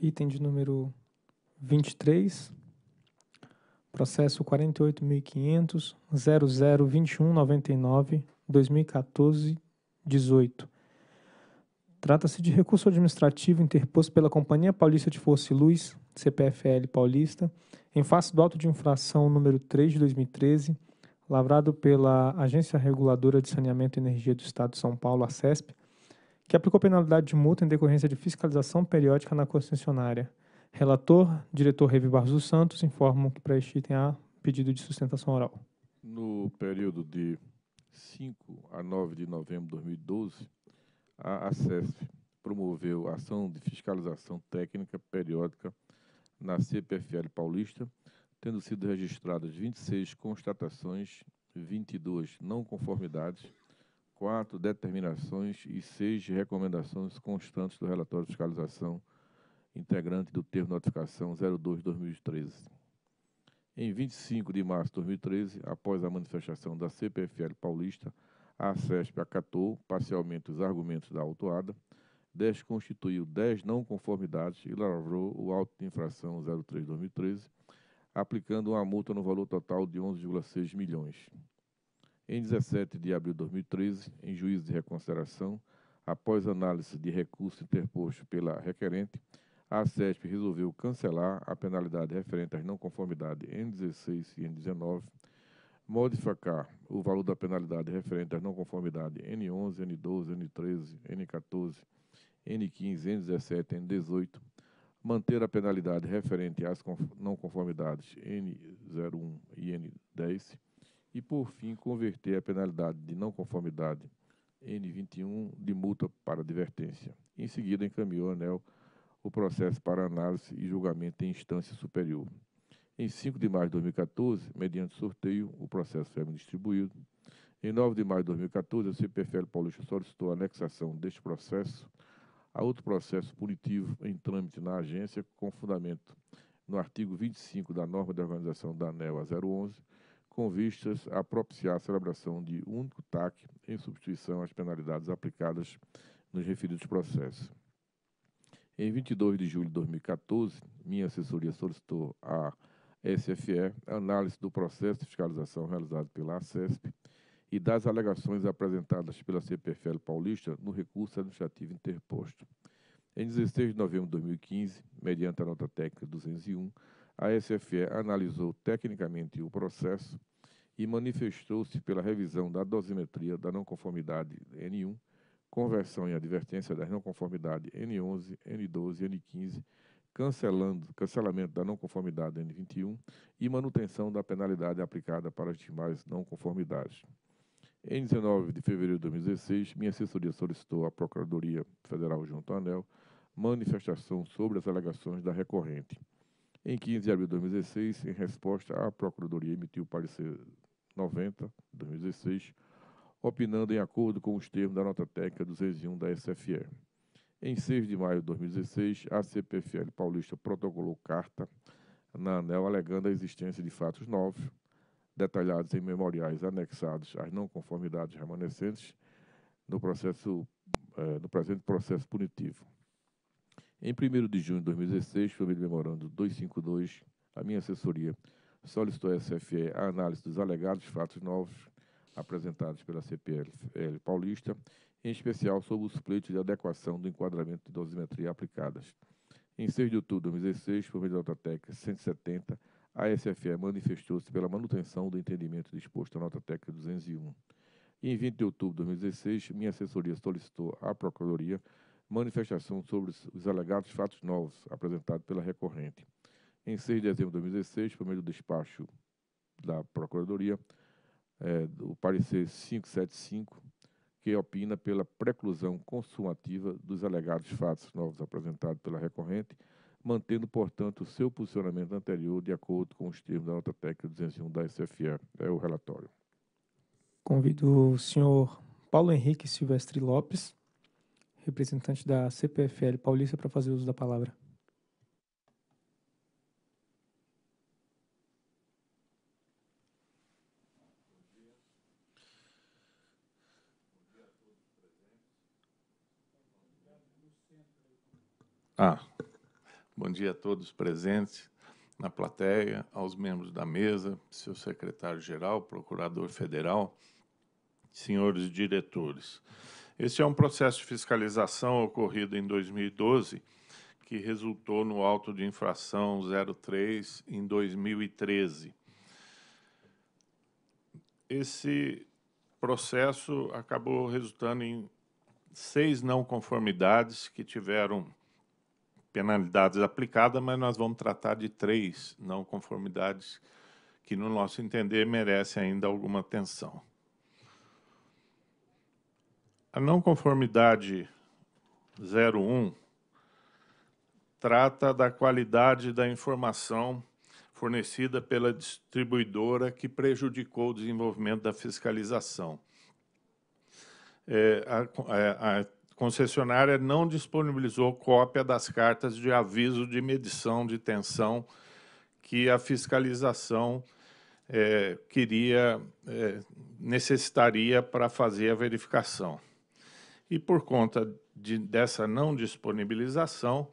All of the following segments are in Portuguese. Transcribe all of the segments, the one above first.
item de número 23, processo 48.500.002199-2014-18. Trata-se de recurso administrativo interposto pela Companhia Paulista de Força e Luz, CPFL Paulista, em face do auto de infração número 3 de 2013, lavrado pela Agência Reguladora de Saneamento e Energia do Estado de São Paulo, a CESP, que aplicou penalidade de multa em decorrência de fiscalização periódica na concessionária. Relator, diretor Revi Barros dos Santos, informam que para este item há pedido de sustentação oral. No período de 5 a 9 de novembro de 2012, a ACESF promoveu ação de fiscalização técnica periódica na CPFL Paulista, tendo sido registradas 26 constatações, 22 não conformidades, quatro determinações e seis recomendações constantes do relatório de fiscalização integrante do termo notificação 02-2013. Em 25 de março de 2013, após a manifestação da CPFL paulista, a CESP acatou parcialmente os argumentos da autuada, desconstituiu 10 não conformidades e lavrou o auto de infração 03-2013, aplicando uma multa no valor total de 11,6 milhões. Em 17 de abril de 2013, em juízo de reconsideração, após análise de recurso interposto pela requerente, a SESP resolveu cancelar a penalidade referente às não conformidades N16 e N19, modificar o valor da penalidade referente às não conformidades N11, N12, N13, N14, N15, N17, N18, manter a penalidade referente às não conformidades N01 e N10, e, por fim, converter a penalidade de não conformidade N21 de multa para advertência. Em seguida, encaminhou a ANEL o processo para análise e julgamento em instância superior. Em 5 de maio de 2014, mediante sorteio, o processo foi distribuído. Em 9 de maio de 2014, a CPFL Paulista solicitou a anexação deste processo a outro processo punitivo em trâmite na agência, com fundamento no artigo 25 da norma de organização da ANEL a 011, com vistas a propiciar a celebração de um único TAC em substituição às penalidades aplicadas nos referidos processos. Em 22 de julho de 2014, minha assessoria solicitou à SFE a análise do processo de fiscalização realizado pela ACESP e das alegações apresentadas pela CPFL Paulista no recurso administrativo interposto. Em 16 de novembro de 2015, mediante a nota técnica 201, a SFE analisou tecnicamente o processo e manifestou-se pela revisão da dosimetria da não conformidade N1, conversão e advertência das não conformidade N11, N12 e N15, cancelando, cancelamento da não conformidade N21 e manutenção da penalidade aplicada para as demais não conformidades. Em 19 de fevereiro de 2016, minha assessoria solicitou à Procuradoria Federal junto ao ANEL manifestação sobre as alegações da recorrente. Em 15 de abril de 2016, em resposta, a Procuradoria emitiu o parecer 90 de 2016, opinando em acordo com os termos da nota técnica 201 da SFE. Em 6 de maio de 2016, a CPFL Paulista protocolou carta na ANEL alegando a existência de fatos novos, detalhados em memoriais anexados às não conformidades remanescentes no, processo, eh, no presente processo punitivo. Em 1 de junho de 2016, sob o memorando 252, a minha assessoria solicitou à SFE a análise dos alegados fatos novos apresentados pela CPL paulista, em especial sobre os pleitos de adequação do enquadramento de dosimetria aplicadas. Em 6 de outubro de 2016, por meio da nota técnica 170, a SFE manifestou-se pela manutenção do entendimento disposto na nota técnica 201. em 20 de outubro de 2016, minha assessoria solicitou à Procuradoria manifestação sobre os alegados fatos novos apresentados pela recorrente. Em 6 de dezembro de 2016, por meio do despacho da Procuradoria, é, o parecer 575, que opina pela preclusão consumativa dos alegados fatos novos apresentados pela recorrente, mantendo, portanto, o seu posicionamento anterior de acordo com os termos da nota técnica 201 da SFE. É o relatório. Convido o senhor Paulo Henrique Silvestre Lopes representante da CPFL Paulista, para fazer uso da palavra. Ah, bom dia a todos presentes na plateia, aos membros da mesa, seu secretário-geral, procurador federal, senhores diretores. Esse é um processo de fiscalização ocorrido em 2012, que resultou no auto de infração 03 em 2013. Esse processo acabou resultando em seis não conformidades que tiveram penalidades aplicadas, mas nós vamos tratar de três não conformidades que, no nosso entender, merecem ainda alguma atenção. A não conformidade 01 trata da qualidade da informação fornecida pela distribuidora que prejudicou o desenvolvimento da fiscalização. É, a, é, a, concessionária não disponibilizou cópia das cartas de aviso de medição de tensão que a fiscalização é, queria é, necessitaria para fazer a verificação e por conta de, dessa não disponibilização,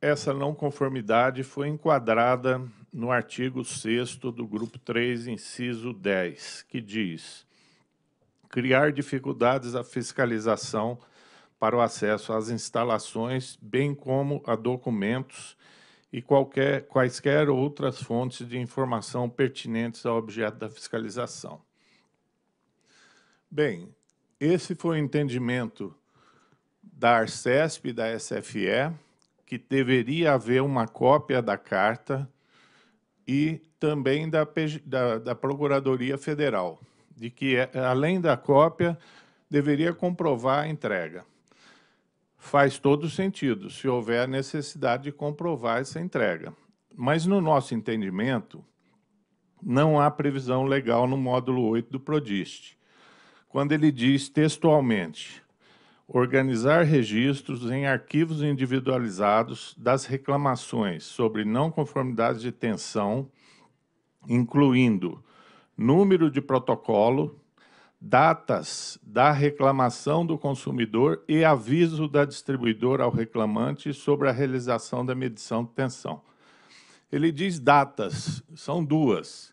essa não conformidade foi enquadrada no artigo 6 do grupo 3, inciso 10, que diz criar dificuldades à fiscalização para o acesso às instalações, bem como a documentos e qualquer, quaisquer outras fontes de informação pertinentes ao objeto da fiscalização. Bem, esse foi o entendimento da Arcesp e da SFE, que deveria haver uma cópia da carta e também da, da, da Procuradoria Federal, de que, é, além da cópia, deveria comprovar a entrega. Faz todo sentido, se houver necessidade de comprovar essa entrega. Mas, no nosso entendimento, não há previsão legal no módulo 8 do PRODIST quando ele diz textualmente: organizar registros em arquivos individualizados das reclamações sobre não conformidade de tensão, incluindo número de protocolo, datas da reclamação do consumidor e aviso da distribuidora ao reclamante sobre a realização da medição de tensão. Ele diz datas, são duas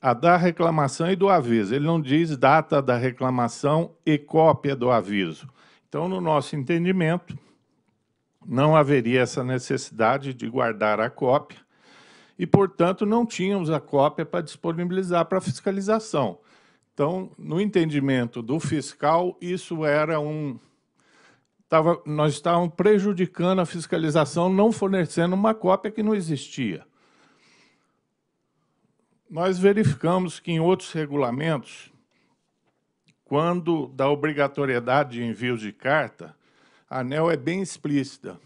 a da reclamação e do aviso. Ele não diz data da reclamação e cópia do aviso. Então, no nosso entendimento, não haveria essa necessidade de guardar a cópia e, portanto, não tínhamos a cópia para disponibilizar para fiscalização. Então, no entendimento do fiscal, isso era um. Tava, nós estávamos prejudicando a fiscalização, não fornecendo uma cópia que não existia. Nós verificamos que em outros regulamentos, quando da obrigatoriedade de envios de carta, a ANEL é bem explícita,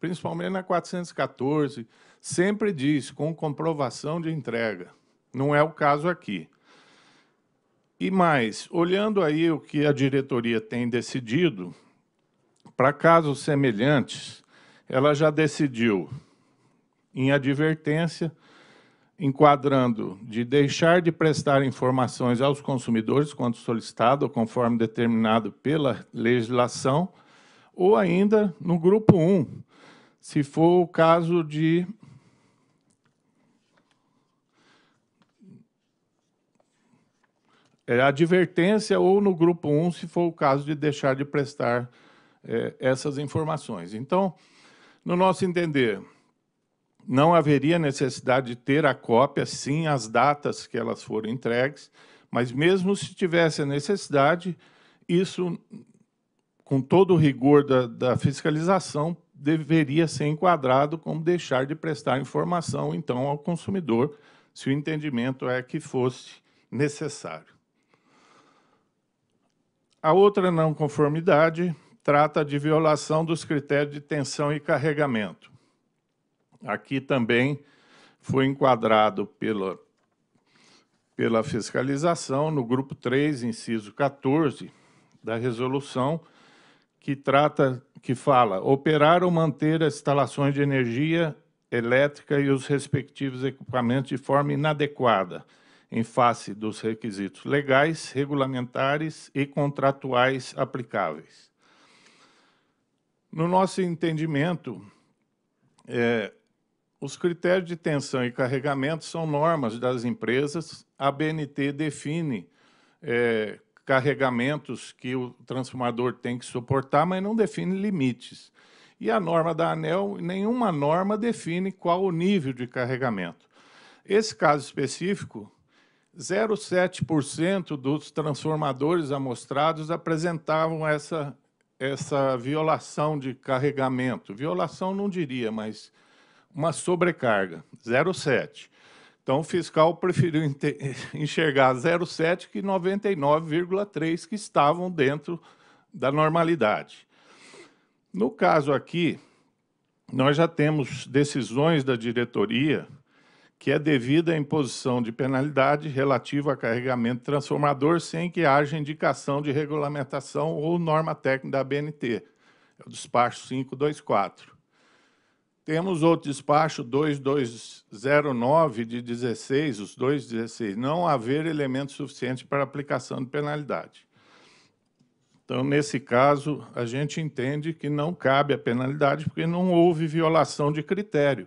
principalmente na 414, sempre diz com comprovação de entrega. Não é o caso aqui. E mais, olhando aí o que a diretoria tem decidido, para casos semelhantes, ela já decidiu em advertência enquadrando de deixar de prestar informações aos consumidores quando solicitado ou conforme determinado pela legislação, ou ainda no grupo 1, se for o caso de é, advertência ou no grupo 1, se for o caso de deixar de prestar é, essas informações. Então, no nosso entender, não haveria necessidade de ter a cópia, sim, as datas que elas foram entregues, mas mesmo se tivesse a necessidade, isso, com todo o rigor da, da fiscalização, deveria ser enquadrado como deixar de prestar informação, então, ao consumidor, se o entendimento é que fosse necessário. A outra não conformidade trata de violação dos critérios de tensão e carregamento. Aqui também foi enquadrado pela, pela fiscalização no grupo 3, inciso 14 da resolução, que trata, que fala operar ou manter as instalações de energia elétrica e os respectivos equipamentos de forma inadequada, em face dos requisitos legais, regulamentares e contratuais aplicáveis. No nosso entendimento, é, os critérios de tensão e carregamento são normas das empresas. A BNT define é, carregamentos que o transformador tem que suportar, mas não define limites. E a norma da ANEL, nenhuma norma define qual o nível de carregamento. Esse caso específico, 0,7% dos transformadores amostrados apresentavam essa, essa violação de carregamento. Violação não diria, mas uma sobrecarga, 0,7. Então, o fiscal preferiu enxergar 0,7 que 99,3 que estavam dentro da normalidade. No caso aqui, nós já temos decisões da diretoria que é devida à imposição de penalidade relativa a carregamento transformador sem que haja indicação de regulamentação ou norma técnica da ABNT. É o despacho 524. Temos outro despacho 2209 de 16, os 216, não haver elementos suficientes para aplicação de penalidade. Então, nesse caso, a gente entende que não cabe a penalidade porque não houve violação de critério.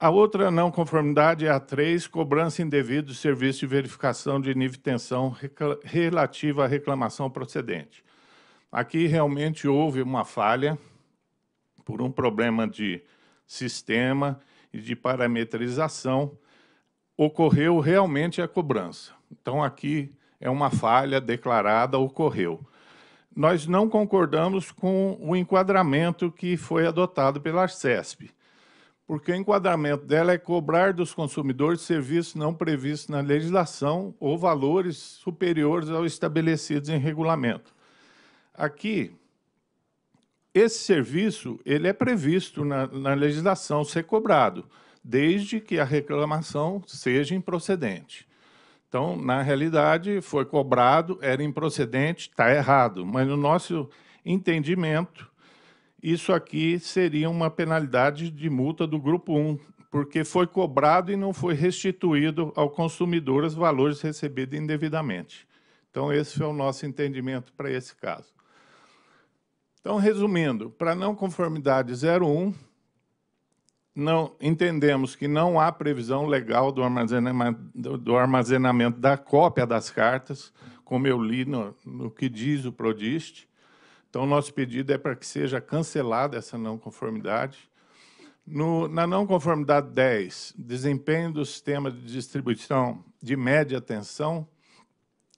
A outra não conformidade é a 3, cobrança indevida do serviço de verificação de nível de tensão relativa à reclamação procedente. Aqui realmente houve uma falha por um problema de sistema e de parametrização, ocorreu realmente a cobrança. Então, aqui é uma falha declarada, ocorreu. Nós não concordamos com o enquadramento que foi adotado pela Arcesp, porque o enquadramento dela é cobrar dos consumidores serviços não previstos na legislação ou valores superiores aos estabelecidos em regulamento. Aqui, esse serviço ele é previsto na, na legislação ser cobrado, desde que a reclamação seja improcedente. Então, na realidade, foi cobrado, era improcedente, está errado. Mas no nosso entendimento, isso aqui seria uma penalidade de multa do grupo 1, porque foi cobrado e não foi restituído ao consumidor os valores recebidos indevidamente. Então, esse foi o nosso entendimento para esse caso. Então, resumindo, para não conformidade 01, não, entendemos que não há previsão legal do armazenamento, do armazenamento, da cópia das cartas, como eu li no, no que diz o Prodist. Então, nosso pedido é para que seja cancelada essa não conformidade. No, na não conformidade 10, desempenho do sistema de distribuição de média tensão,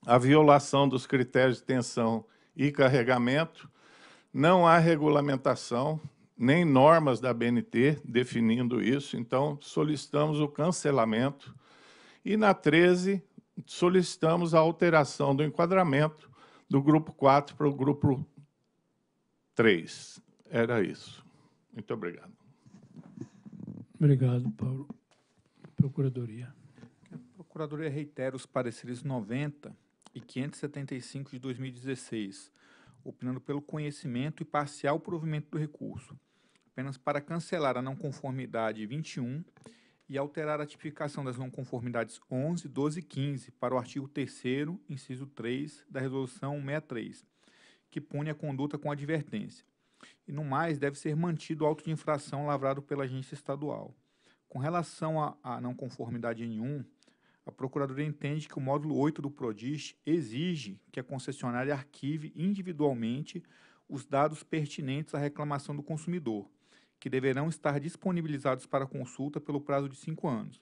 a violação dos critérios de tensão e carregamento, não há regulamentação, nem normas da BNT definindo isso, então solicitamos o cancelamento. E na 13, solicitamos a alteração do enquadramento do grupo 4 para o grupo 3. Era isso. Muito obrigado. Obrigado, Paulo. Procuradoria. A Procuradoria reitera os pareceres 90 e 575 de 2016, opinando pelo conhecimento e parcial provimento do recurso, apenas para cancelar a não conformidade 21 e alterar a tipificação das não conformidades 11, 12 e 15 para o artigo 3 inciso 3 da resolução 63, que pune a conduta com advertência. E no mais, deve ser mantido o auto de infração lavrado pela agência estadual. Com relação à não conformidade N1, a Procuradoria entende que o módulo 8 do PRODIS exige que a concessionária arquive individualmente os dados pertinentes à reclamação do consumidor, que deverão estar disponibilizados para consulta pelo prazo de cinco anos.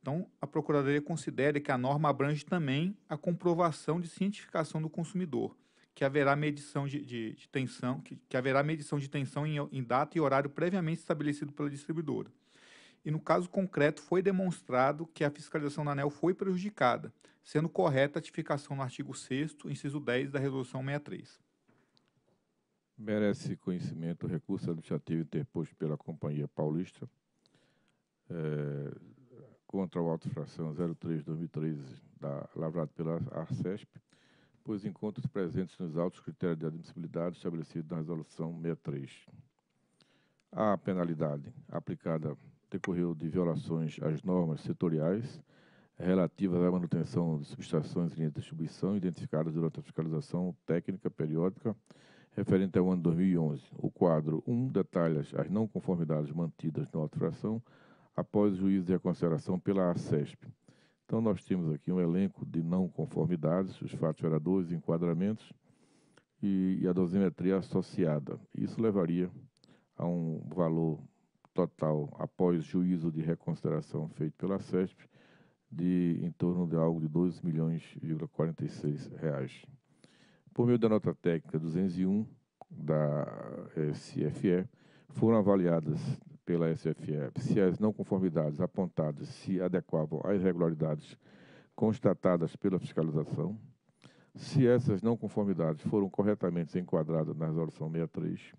Então, a Procuradoria considera que a norma abrange também a comprovação de cientificação do consumidor, que haverá medição de, de, de tensão, que, que, haverá medição de tensão em, em data e horário previamente estabelecido pela distribuidora e no caso concreto foi demonstrado que a fiscalização da ANEL foi prejudicada, sendo correta a atificação no artigo 6 inciso 10 da Resolução 63. Merece conhecimento o recurso administrativo interposto pela Companhia Paulista é, contra o auto 03-2013 da, lavrado pela Arcesp, pois encontros presentes nos autos critérios de admissibilidade estabelecidos na Resolução 63. A penalidade aplicada decorreu de violações às normas setoriais relativas à manutenção de subestações de distribuição identificadas durante a fiscalização técnica periódica referente ao ano 2011. O quadro 1 detalha as não conformidades mantidas na autofração após o juízo de reconsideração pela ACESP. Então, nós temos aqui um elenco de não conformidades, os fatos geradores, enquadramentos e, e a dosimetria associada. Isso levaria a um valor total, após juízo de reconsideração feito pela SESP, de em torno de algo de e milhões,46 reais. Por meio da nota técnica 201 da eh, SFE, foram avaliadas pela SFE se as não conformidades apontadas se adequavam às irregularidades constatadas pela fiscalização, se essas não conformidades foram corretamente enquadradas na resolução 63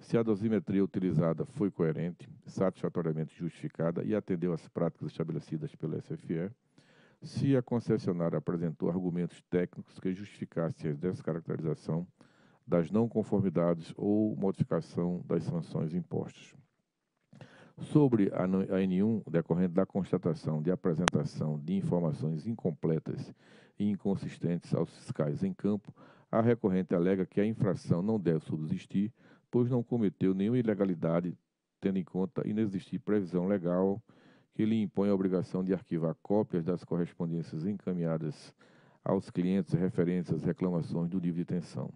se a dosimetria utilizada foi coerente, satisfatoriamente justificada e atendeu às práticas estabelecidas pela SFE, se a concessionária apresentou argumentos técnicos que justificassem a descaracterização das não conformidades ou modificação das sanções impostas. Sobre a N1, decorrente da constatação de apresentação de informações incompletas e inconsistentes aos fiscais em campo, a recorrente alega que a infração não deve subsistir pois não cometeu nenhuma ilegalidade, tendo em conta inexistir previsão legal que lhe impõe a obrigação de arquivar cópias das correspondências encaminhadas aos clientes referentes às reclamações do nível de tensão.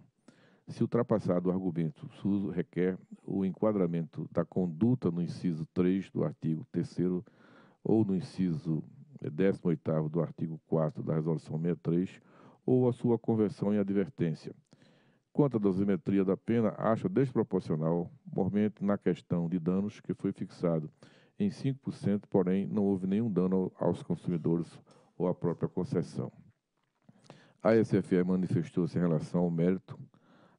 Se ultrapassado o argumento, o SUSO requer o enquadramento da conduta no inciso 3 do artigo 3 ou no inciso 18 eh, do artigo 4 da Resolução 63 ou a sua conversão em advertência, Quanto à dosimetria da pena, acho desproporcional, mormente na questão de danos, que foi fixado em 5%, porém não houve nenhum dano aos consumidores ou à própria concessão. A SFE manifestou-se em relação ao mérito,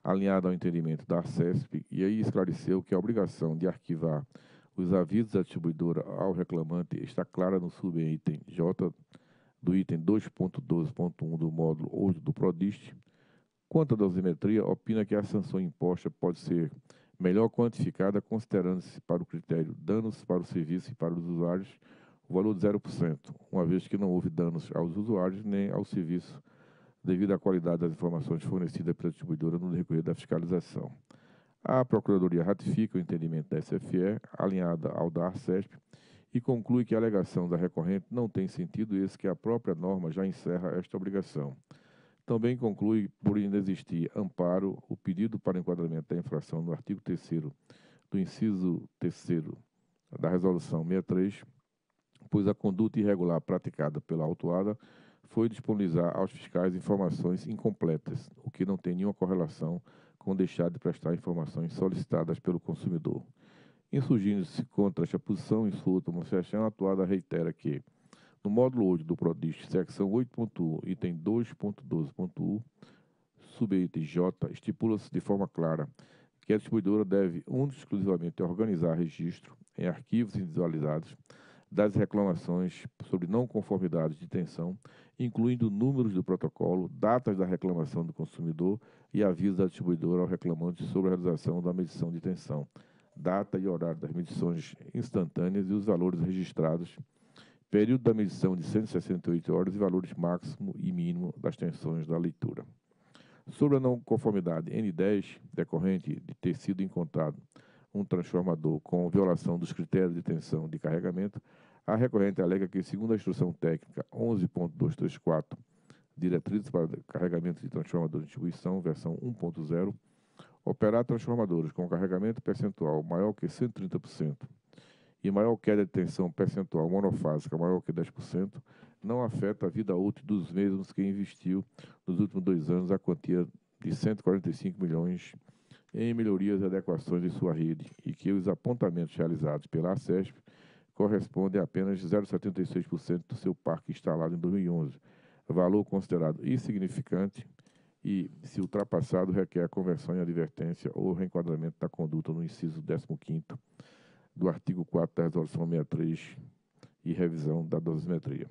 alinhado ao entendimento da CESP, e aí esclareceu que a obrigação de arquivar os avisos da distribuidora ao reclamante está clara no subitem J do item 2.12.1 do módulo 8 do PRODIST, Quanto à dosimetria, opina que a sanção imposta pode ser melhor quantificada considerando-se para o critério danos para o serviço e para os usuários o valor de 0%, uma vez que não houve danos aos usuários nem ao serviço devido à qualidade das informações fornecidas pela distribuidora no decorrer da fiscalização. A Procuradoria ratifica o entendimento da SFE, alinhada ao da ARCESP, e conclui que a alegação da recorrente não tem sentido, eis que a própria norma já encerra esta obrigação. Também conclui por inexistir amparo o pedido para enquadramento da infração no artigo 3 do inciso 3 da Resolução 63, pois a conduta irregular praticada pela autuada foi disponibilizar aos fiscais informações incompletas, o que não tem nenhuma correlação com deixar de prestar informações solicitadas pelo consumidor. Insurgindo-se contra esta posição, em sua manifestação, a atuada reitera que no módulo 8 do PRODIST, secção 8.1, item 2.12.1, subitem J, estipula-se de forma clara que a distribuidora deve única um, exclusivamente organizar registro em arquivos individualizados das reclamações sobre não conformidades de tensão, incluindo números do protocolo, datas da reclamação do consumidor e aviso da distribuidora ao reclamante sobre a realização da medição de tensão, data e horário das medições instantâneas e os valores registrados Período da medição de 168 horas e valores máximo e mínimo das tensões da leitura. Sobre a não conformidade N10, decorrente de ter sido encontrado um transformador com violação dos critérios de tensão de carregamento, a recorrente alega que, segundo a instrução técnica 11.234, diretrizes para carregamento de transformador de distribuição, versão 1.0, operar transformadores com carregamento percentual maior que 130% e maior que a detenção percentual monofásica, maior que 10%, não afeta a vida útil dos mesmos que investiu nos últimos dois anos a quantia de 145 milhões em melhorias e adequações de sua rede e que os apontamentos realizados pela ACESP correspondem a apenas 0,76% do seu parque instalado em 2011, valor considerado insignificante e, se ultrapassado, requer a conversão em advertência ou reenquadramento da conduta no inciso 15 do artigo 4 da Resolução 63 e revisão da dosimetria.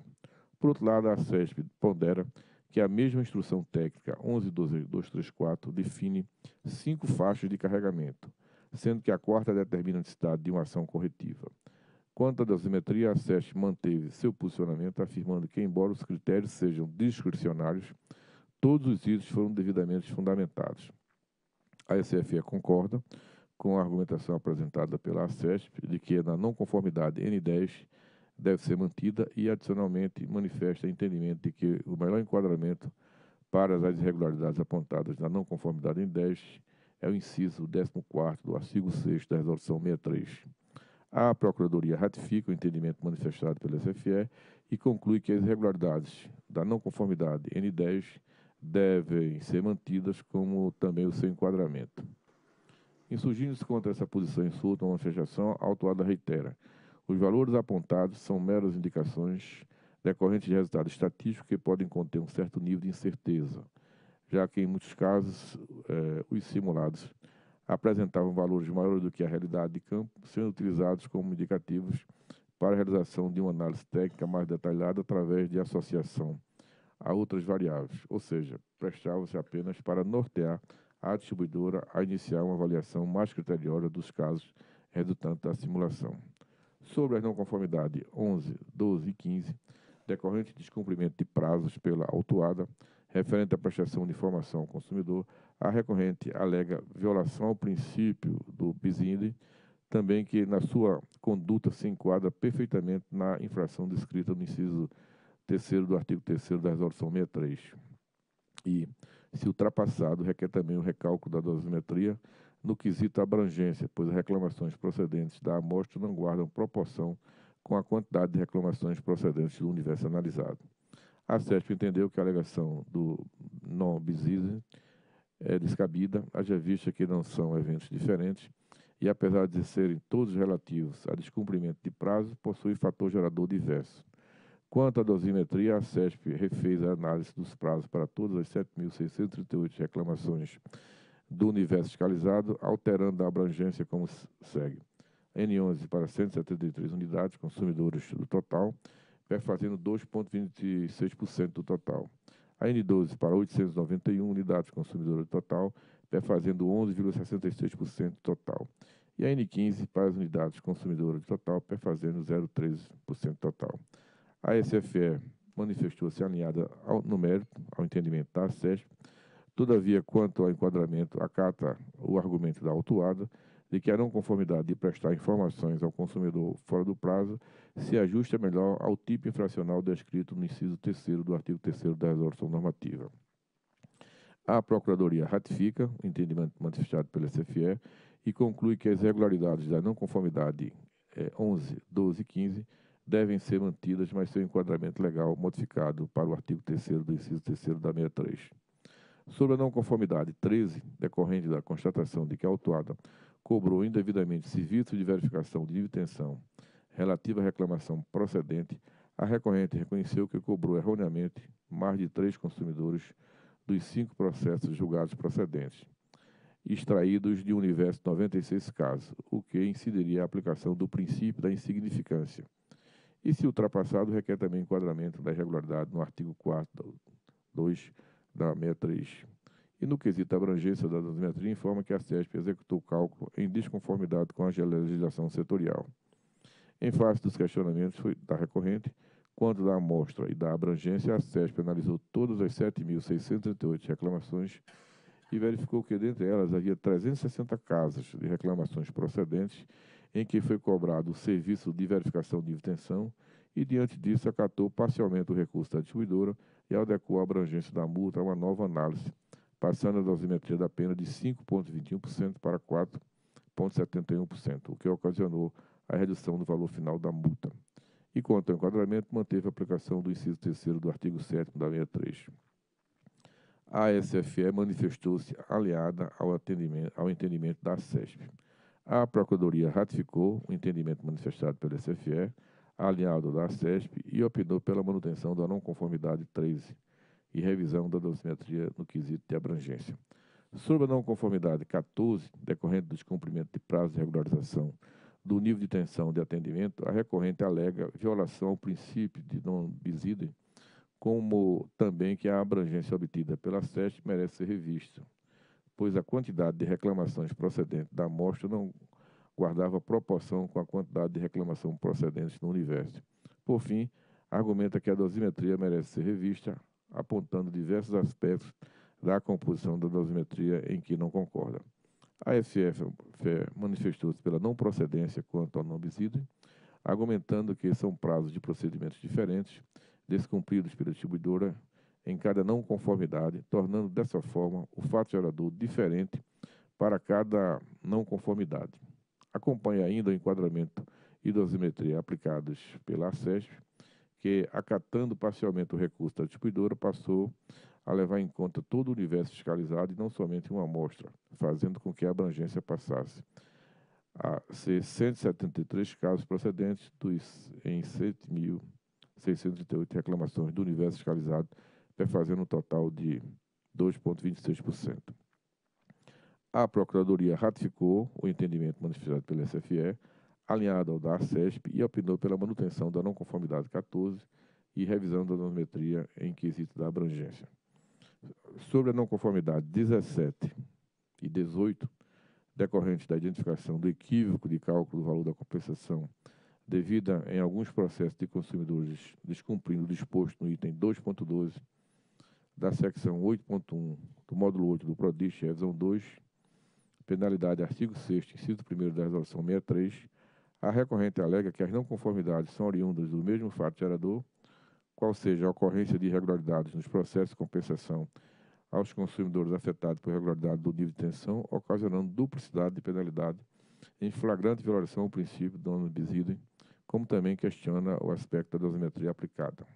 Por outro lado, a SESP pondera que a mesma instrução técnica 11.234 define cinco faixas de carregamento, sendo que a quarta determina é a necessidade de uma ação corretiva. Quanto à dosimetria, a SESP manteve seu posicionamento, afirmando que, embora os critérios sejam discricionários, todos os itens foram devidamente fundamentados. A SFE concorda com a argumentação apresentada pela ACESP de que na não conformidade N10 deve ser mantida e, adicionalmente, manifesta entendimento de que o melhor enquadramento para as irregularidades apontadas na não conformidade N10 é o inciso 14 do artigo 6 da Resolução 63. A Procuradoria ratifica o entendimento manifestado pela SFE e conclui que as irregularidades da não conformidade N10 devem ser mantidas como também o seu enquadramento. Insurgindo-se contra essa posição insulta uma manifestação, a autuada reitera. Os valores apontados são meras indicações decorrentes de resultados estatísticos que podem conter um certo nível de incerteza, já que, em muitos casos, eh, os simulados apresentavam valores maiores do que a realidade de campo, sendo utilizados como indicativos para a realização de uma análise técnica mais detalhada através de associação a outras variáveis, ou seja, prestava se apenas para nortear à distribuidora a iniciar uma avaliação mais criteriosa dos casos resultantes da simulação. Sobre as não conformidades 11, 12 e 15, decorrente de descumprimento de prazos pela autuada, referente à prestação de informação ao consumidor, a recorrente alega violação ao princípio do BISINDE, também que na sua conduta se enquadra perfeitamente na infração descrita no inciso 3 do artigo 3 da Resolução 63. E se ultrapassado, requer também o recálculo da dosimetria no quesito abrangência, pois as reclamações procedentes da amostra não guardam proporção com a quantidade de reclamações procedentes do universo analisado. A CESP entendeu que a alegação do non-bisise é descabida, haja vista que não são eventos diferentes e, apesar de serem todos relativos a descumprimento de prazo, possui fator gerador diverso. Quanto à dosimetria, a SESP refez a análise dos prazos para todas as 7.638 reclamações do universo fiscalizado, alterando a abrangência como segue. N11 para 173 unidades, consumidores do total, perfazendo 2,26% do total. A N12 para 891 unidades consumidoras do total, perfazendo 11,66% do total. E a N15 para as unidades consumidoras do total, perfazendo 0,13% total. A SFE manifestou-se alinhada ao, no mérito, ao entendimento da SESP, todavia, quanto ao enquadramento, acata o argumento da autuada de que a não conformidade de prestar informações ao consumidor fora do prazo se ajusta melhor ao tipo infracional descrito no inciso 3 do artigo 3 da resolução normativa. A Procuradoria ratifica o entendimento manifestado pela SFE e conclui que as irregularidades da não conformidade é, 11, 12 e 15 devem ser mantidas, mas seu enquadramento legal modificado para o artigo 3 do inciso 3 da 63. Sobre a não conformidade 13, decorrente da constatação de que a autuada cobrou indevidamente serviço de verificação de intenção relativa à reclamação procedente, a recorrente reconheceu que cobrou erroneamente mais de três consumidores dos cinco processos julgados procedentes, extraídos de um universo 96 casos, o que incidiria a aplicação do princípio da insignificância e, se ultrapassado, requer também enquadramento da irregularidade no artigo 4, 2 da 63. E no quesito abrangência da 3 informa que a CESP executou o cálculo em desconformidade com a legislação setorial. Em face dos questionamentos da recorrente, quanto da amostra e da abrangência, a CESP analisou todas as 7.638 reclamações e verificou que, dentre elas, havia 360 casos de reclamações procedentes em que foi cobrado o serviço de verificação de intenção e, diante disso, acatou parcialmente o recurso da distribuidora e adequou a abrangência da multa a uma nova análise, passando a dosimetria da pena de 5,21% para 4,71%, o que ocasionou a redução do valor final da multa. E quanto ao enquadramento, manteve a aplicação do inciso 3 do artigo 7 da 63. A SFE manifestou-se aliada ao, ao entendimento da SESP. A Procuradoria ratificou o entendimento manifestado pelo SFE, aliado da SESP, e optou pela manutenção da não conformidade 13 e revisão da dosimetria no quesito de abrangência. Sobre a não conformidade 14, decorrente do descumprimento de prazo de regularização do nível de tensão de atendimento, a recorrente alega violação ao princípio de non bisídio, como também que a abrangência obtida pela SESP merece ser revista pois a quantidade de reclamações procedentes da amostra não guardava proporção com a quantidade de reclamações procedentes no universo. Por fim, argumenta que a dosimetria merece ser revista, apontando diversos aspectos da composição da dosimetria em que não concorda. A SF manifestou-se pela não procedência quanto ao nombicídio, argumentando que são prazos de procedimentos diferentes, descumpridos pela distribuidora em cada não conformidade, tornando dessa forma o fato gerador diferente para cada não conformidade. Acompanhe ainda o enquadramento e dosimetria aplicados pela SESP, que, acatando parcialmente o recurso da distribuidora, passou a levar em conta todo o universo fiscalizado e não somente uma amostra, fazendo com que a abrangência passasse a ser 173 casos procedentes dos, em 7.638 reclamações do universo fiscalizado perfazendo tá um total de 2,26%. A Procuradoria ratificou o entendimento manifestado pela SFE, alinhado ao da ARCESP, e opinou pela manutenção da não conformidade 14 e revisão da dosimetria em quesito da abrangência. Sobre a não conformidade 17 e 18, decorrente da identificação do equívoco de cálculo do valor da compensação devida em alguns processos de consumidores descumprindo o disposto no item 2.12 da secção 8.1 do módulo 8 do PRODIS, revisão 2, penalidade, artigo 6 inciso 1 da resolução 63, a recorrente alega que as não conformidades são oriundas do mesmo fato gerador, qual seja a ocorrência de irregularidades nos processos de compensação aos consumidores afetados por irregularidade do nível de tensão, ocasionando duplicidade de penalidade em flagrante violação ao princípio do nome como também questiona o aspecto da dosimetria aplicada.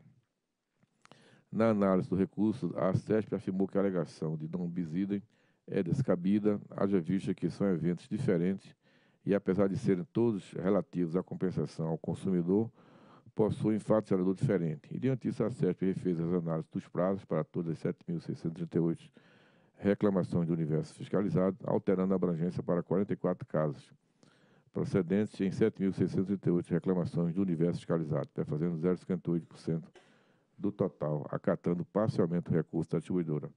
Na análise do recurso, a CESP afirmou que a alegação de Dom bis é descabida, haja vista que são eventos diferentes e, apesar de serem todos relativos à compensação ao consumidor, possuem fato gerador diferente. E, diante disso, a CESP refez as análises dos prazos para todas as 7.638 reclamações do universo fiscalizado, alterando a abrangência para 44 casos, procedentes em 7.638 reclamações do universo fiscalizado, fazendo 0,58% do total, acatando parcialmente o recurso da distribuidora.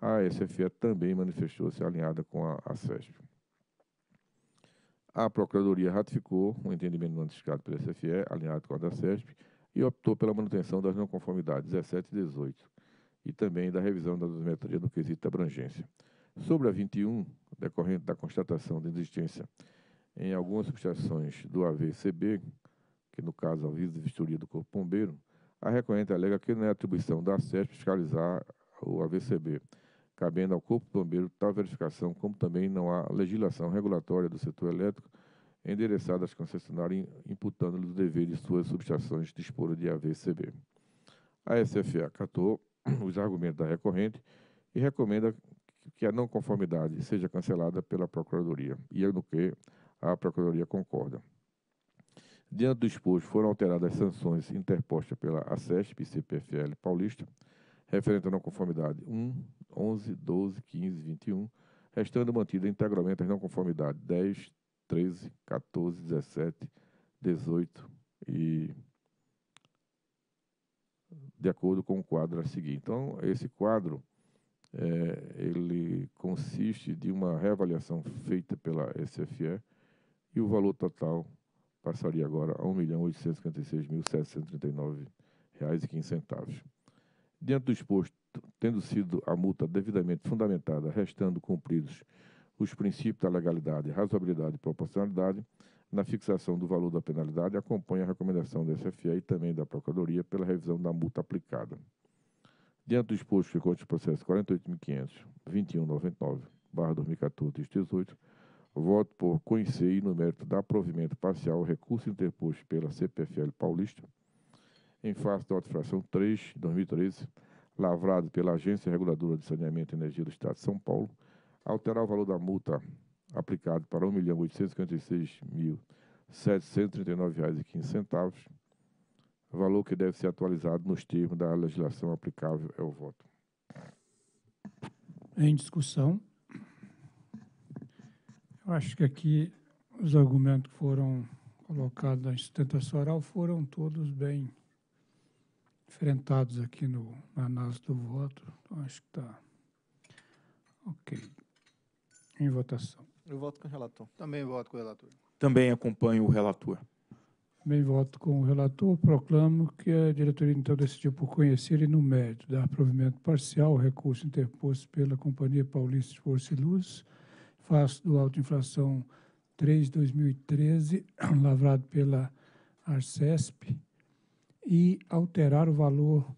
A SFE também manifestou-se alinhada com a, a SESP. A Procuradoria ratificou o entendimento notificado pela SFE, alinhado com a da SESP, e optou pela manutenção das não conformidades 17 e 18, e também da revisão da dosimetria no quesito da abrangência. Sobre a 21, decorrente da constatação de existência em algumas substituições do AVCB, que no caso a é Visa de Vistoria do Corpo Bombeiro, a recorrente alega que não é atribuição da SESP fiscalizar o AVCB, cabendo ao Corpo Bombeiro tal verificação, como também não há legislação regulatória do setor elétrico endereçada às concessionárias, imputando-lhes o dever de suas substações dispor de, de AVCB. A SFA catou os argumentos da recorrente e recomenda que a não conformidade seja cancelada pela Procuradoria, e é no que a Procuradoria concorda. Diante do exposto, foram alteradas as sanções interpostas pela ACESP e CPFL Paulista, referente à não conformidade 1, 11, 12, 15, 21, restando mantida integralmente as não conformidades 10, 13, 14, 17, 18 e de acordo com o quadro a seguir. Então, esse quadro é, ele consiste de uma reavaliação feita pela SFE e o valor total passaria agora a R$ 1.856.739,15. Dentro do exposto, tendo sido a multa devidamente fundamentada, restando cumpridos os princípios da legalidade, razoabilidade e proporcionalidade, na fixação do valor da penalidade, acompanha a recomendação da SFE e também da Procuradoria pela revisão da multa aplicada. Diante do exposto, ficou o processo 48.500, 2199, barra 2014, 18, Voto por conhecer e no mérito da provimento parcial recurso interposto pela CPFL Paulista, em face da autofração 3, 2013, lavrado pela Agência Reguladora de Saneamento e Energia do Estado de São Paulo, alterar o valor da multa aplicado para R$ 1.856.739,15, valor que deve ser atualizado nos termos da legislação aplicável é o voto. Em discussão. Eu acho que aqui os argumentos que foram colocados na sustentação oral foram todos bem enfrentados aqui no, na análise do voto. Então, acho que está ok. Em votação. Eu voto com o relator. Também voto com o relator. Também acompanho o relator. Também voto com o relator. Proclamo que a diretoria então decidiu por conhecer e, no mérito, dar provimento parcial ao recurso interposto pela Companhia Paulista de Força e Luz face do Autoinflação 3 2013, lavrado pela Arcesp, e alterar o valor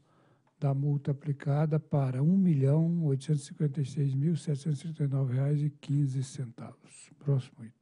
da multa aplicada para R$ 1.856.739,15. Próximo item.